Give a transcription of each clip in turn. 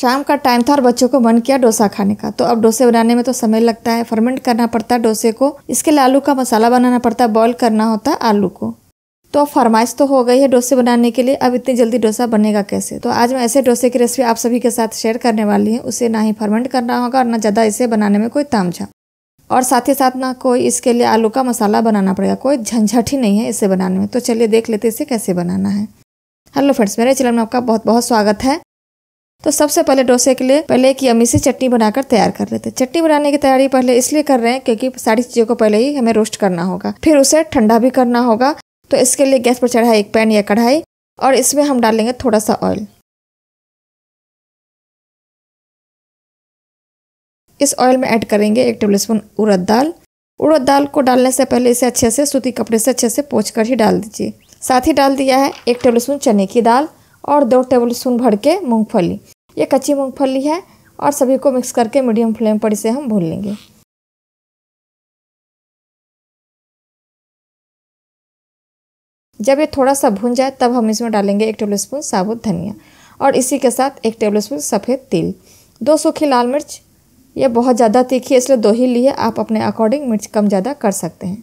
शाम का टाइम था और बच्चों को मन किया डोसा खाने का तो अब डोसे बनाने में तो समय लगता है फर्मेंट करना पड़ता है डोसे को इसके लिए आलू का मसाला बनाना पड़ता है बॉयल करना होता है आलू को तो अब फरमाइश तो हो गई है डोसे बनाने के लिए अब इतनी जल्दी डोसा बनेगा कैसे तो आज मैं ऐसे डोसे की रेसिपी आप सभी के साथ शेयर करने वाली हूँ उसे ना ही फर्मेंट करना होगा और ना ज़्यादा इसे बनाने में कोई ताम और साथ ही साथ ना कोई इसके लिए आलू का मसाला बनाना पड़ेगा कोई झंझट ही नहीं है इसे बनाने में तो चलिए देख लेते इसे कैसे बनाना है हेलो फ्रेंड्स मेरे चैनल में आपका बहुत बहुत स्वागत है तो सबसे पहले डोसे के लिए पहले एक यमी से चटनी बनाकर तैयार कर लेते चटनी बनाने की तैयारी पहले इसलिए कर रहे हैं क्योंकि सारी चीज़ों को पहले ही हमें रोस्ट करना होगा फिर उसे ठंडा भी करना होगा तो इसके लिए गैस पर चढ़ा एक पैन या कढ़ाई और इसमें हम डालेंगे थोड़ा सा ऑयल इस ऑयल में ऐड करेंगे एक टेबल स्पून उड़द दाल उड़द दाल को डालने से पहले इसे अच्छे से सूती कपड़े से अच्छे से पोछ कर ही डाल दीजिए साथ ही डाल दिया है एक टेबल स्पून चने की दाल और दो टेबल स्पून भर के मूँगफली ये कच्ची मूँगफली है और सभी को मिक्स करके मीडियम फ्लेम पर इसे हम भून लेंगे जब ये थोड़ा सा भून जाए तब हम इसमें डालेंगे एक टेबलस्पून साबुत धनिया और इसी के साथ एक टेबलस्पून सफ़ेद तिल दो सूखी लाल मिर्च ये बहुत ज़्यादा तीखी है इसलिए दो ही लिए आप अपने अकॉर्डिंग मिर्च कम ज़्यादा कर सकते हैं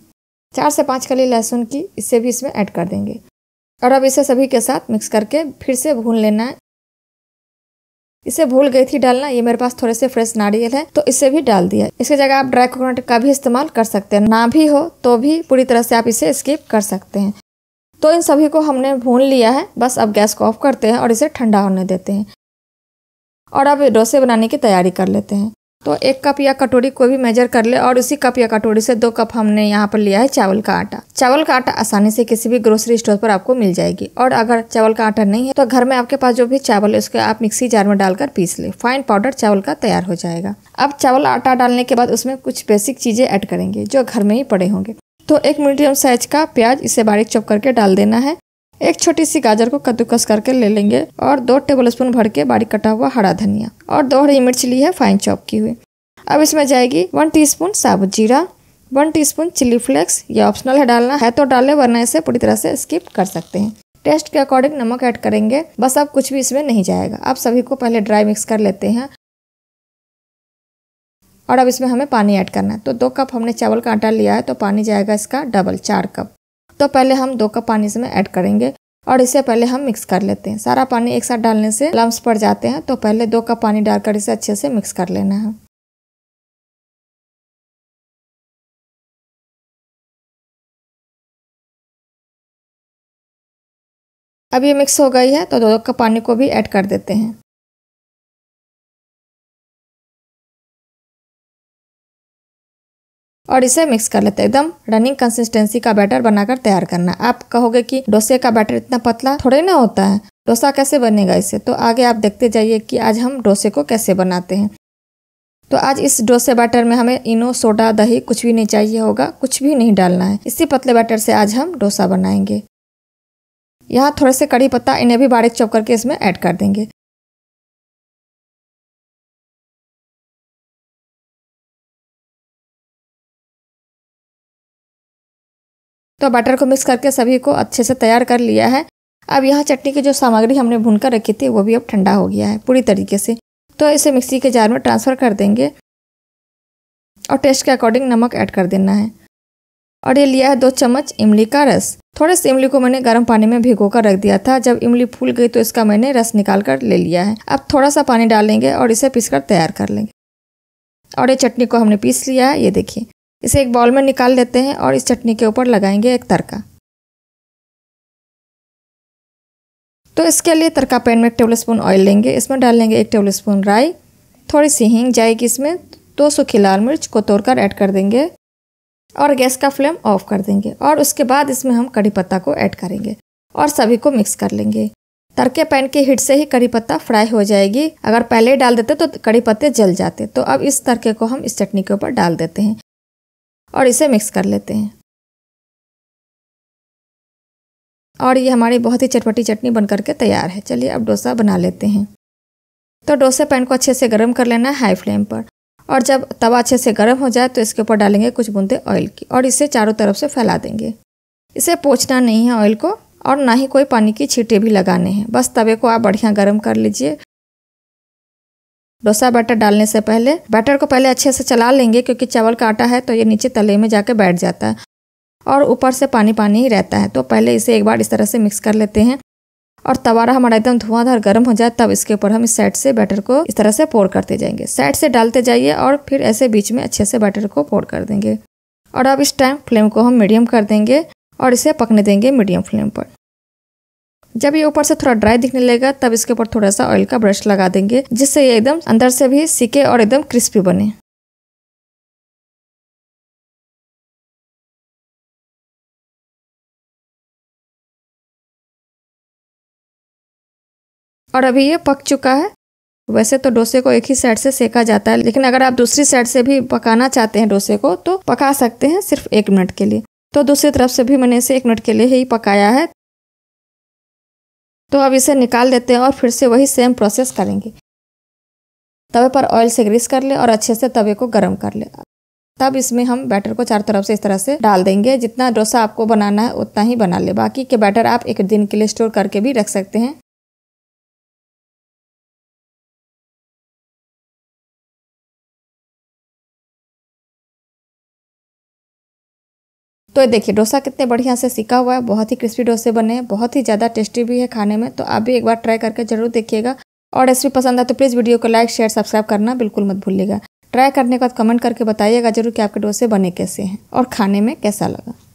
चार से पाँच कली लहसुन की इसे भी इसमें ऐड कर देंगे और अब इसे सभी के साथ मिक्स करके फिर से भून लेना है इसे भूल गई थी डालना ये मेरे पास थोड़े से फ्रेश नारियल है तो इसे भी डाल दिया इसकी जगह आप ड्राई कोकोनट का भी इस्तेमाल कर सकते हैं ना भी हो तो भी पूरी तरह से आप इसे स्किप कर सकते हैं तो इन सभी को हमने भून लिया है बस अब गैस को ऑफ करते हैं और इसे ठंडा होने देते हैं और अब डोसे बनाने की तैयारी कर लेते हैं तो एक कप या कटोरी को भी मेजर कर ले और उसी कप या कटोरी से दो कप हमने यहाँ पर लिया है चावल का आटा चावल का आटा आसानी से किसी भी ग्रोसरी स्टोर पर आपको मिल जाएगी और अगर चावल का आटा नहीं है तो घर में आपके पास जो भी चावल है उसको आप मिक्सी जार में डालकर पीस ले फाइन पाउडर चावल का तैयार हो जाएगा अब चावल आटा डालने के बाद उसमें कुछ बेसिक चीजें ऐड करेंगे जो घर में ही पड़े होंगे तो एक मीडियम साइज का प्याज इसे बारीक चौक करके डाल देना है एक छोटी सी गाजर को कद्दूकस करके ले लेंगे और दो टेबल स्पून भर के बारीक कटा हुआ हरा धनिया और दो हरी मिर्च ली है फाइन चॉप की हुई अब इसमें जाएगी वन टी स्पून साबुत जीरा one teaspoon chilli flakes ये ऑप्शनल है डालना है तो डाले वरना इसे पूरी तरह से स्किप कर सकते हैं टेस्ट के अकॉर्डिंग नमक ऐड करेंगे बस अब कुछ भी इसमें नहीं जाएगा आप सभी को पहले ड्राई मिक्स कर लेते हैं और अब इसमें हमें पानी ऐड करना है तो दो कप हमने चावल का आटा लिया है तो पानी जाएगा इसका डबल चार कप तो पहले हम दो कप पानी इसमें ऐड करेंगे और इसे पहले हम मिक्स कर लेते हैं सारा पानी एक साथ डालने से लम्स पड़ जाते हैं तो पहले दो कप पानी डालकर इसे अच्छे से मिक्स कर लेना है अब ये मिक्स हो गई है तो दो कप पानी को भी ऐड कर देते हैं और इसे मिक्स कर लेते हैं एकदम रनिंग कंसिस्टेंसी का बैटर बनाकर तैयार करना आप कहोगे कि डोसे का बैटर इतना पतला थोड़े ना होता है डोसा कैसे बनेगा इसे तो आगे आप देखते जाइए कि आज हम डोसे को कैसे बनाते हैं तो आज इस डोसे बैटर में हमें इनो सोडा दही कुछ भी नहीं चाहिए होगा कुछ भी नहीं डालना है इसी पतले बैटर से आज हम डोसा बनाएंगे यहाँ थोड़े से कड़ी पत्ता इन्हें भी बारीक चौक करके इसमें ऐड कर देंगे तो बटर को मिक्स करके सभी को अच्छे से तैयार कर लिया है अब यहाँ चटनी की जो सामग्री हमने भून कर रखी थी वो भी अब ठंडा हो गया है पूरी तरीके से तो इसे मिक्सी के जार में ट्रांसफ़र कर देंगे और टेस्ट के अकॉर्डिंग नमक ऐड कर देना है और ये लिया है दो चम्मच इमली का रस थोड़े से इमली को मैंने गर्म पानी में भिगो कर रख दिया था जब इमली फूल गई तो इसका मैंने रस निकाल कर ले लिया है अब थोड़ा सा पानी डालेंगे और इसे पीस कर तैयार कर लेंगे और ये चटनी को हमने पीस लिया है ये देखिए इसे एक बॉल में निकाल लेते हैं और इस चटनी के ऊपर लगाएंगे एक तड़का तो इसके लिए तड़का पैन में एक टेबल स्पून ऑयल लेंगे इसमें डाल लेंगे एक टेबल स्पून राई थोड़ी सी हींग जाएगी इसमें दो सूखी लाल मिर्च को तोड़कर ऐड कर देंगे और गैस का फ्लेम ऑफ कर देंगे और उसके बाद इसमें हम कड़ी पत्ता को ऐड करेंगे और सभी को मिक्स कर लेंगे तड़के पैन के हिट से ही कड़ी पत्ता फ्राई हो जाएगी अगर पहले डाल देते तो कड़ी पत्ते जल जाते तो अब इस तड़के को हम इस चटनी के ऊपर डाल देते हैं और इसे मिक्स कर लेते हैं और ये हमारी बहुत ही चटपटी चटनी बन करके तैयार है चलिए अब डोसा बना लेते हैं तो डोसा पैन को अच्छे से गर्म कर लेना है हाई फ्लेम पर और जब तवा अच्छे से गर्म हो जाए तो इसके ऊपर डालेंगे कुछ बूंदे ऑयल की और इसे चारों तरफ से फैला देंगे इसे पोछना नहीं है ऑयल को और ना ही कोई पानी की छींटे भी लगाने हैं बस तवे को आप बढ़िया गर्म कर लीजिए डोसा बैटर डालने से पहले बैटर को पहले अच्छे से चला लेंगे क्योंकि चावल का आटा है तो ये नीचे तले में जाके बैठ जाता है और ऊपर से पानी पानी ही रहता है तो पहले इसे एक बार इस तरह से मिक्स कर लेते हैं और तवारा हमारा एकदम धुआंधार गर्म हो जाए तब इसके ऊपर हम इस साइड से बैटर को इस तरह से पोर करते जाएंगे साइड से डालते जाइए और फिर ऐसे बीच में अच्छे से बैटर को पोर कर देंगे और अब इस टाइम फ्लेम को हम मीडियम कर देंगे और इसे पकने देंगे मीडियम फ्लेम पर जब ये ऊपर से थोड़ा ड्राई दिखने लगेगा तब इसके ऊपर थोड़ा सा ऑयल का ब्रश लगा देंगे जिससे ये एकदम अंदर से भी सीके और एकदम क्रिस्पी बने और अभी ये पक चुका है वैसे तो डोसे को एक ही साइड से सेका जाता है लेकिन अगर आप दूसरी साइड से भी पकाना चाहते हैं डोसे को तो पका सकते हैं सिर्फ एक मिनट के लिए तो दूसरी तरफ से भी मैंने इसे एक मिनट के लिए ही पकाया है तो अब इसे निकाल देते हैं और फिर से वही सेम प्रोसेस करेंगे तवे पर ऑयल से ग्रीस कर ले और अच्छे से तवे को गर्म कर ले तब इसमें हम बैटर को चारों तरफ से इस तरह से डाल देंगे जितना डोसा आपको बनाना है उतना ही बना ले बाकी के बैटर आप एक दिन के लिए स्टोर करके भी रख सकते हैं तो ये देखिए डोसा कितने बढ़िया से सीखा हुआ है बहुत ही क्रिस्पी डोसे बने हैं बहुत ही ज़्यादा टेस्टी भी है खाने में तो आप भी एक बार ट्राई करके ज़रूर देखिएगा और रेसिपी पसंद आए तो प्लीज़ वीडियो को लाइक शेयर सब्सक्राइब करना बिल्कुल मत भूलिएगा ट्राई करने के बाद कमेंट करके बताइएगा जरूर कि आपके डोसे बने कैसे हैं और खाने में कैसा लगा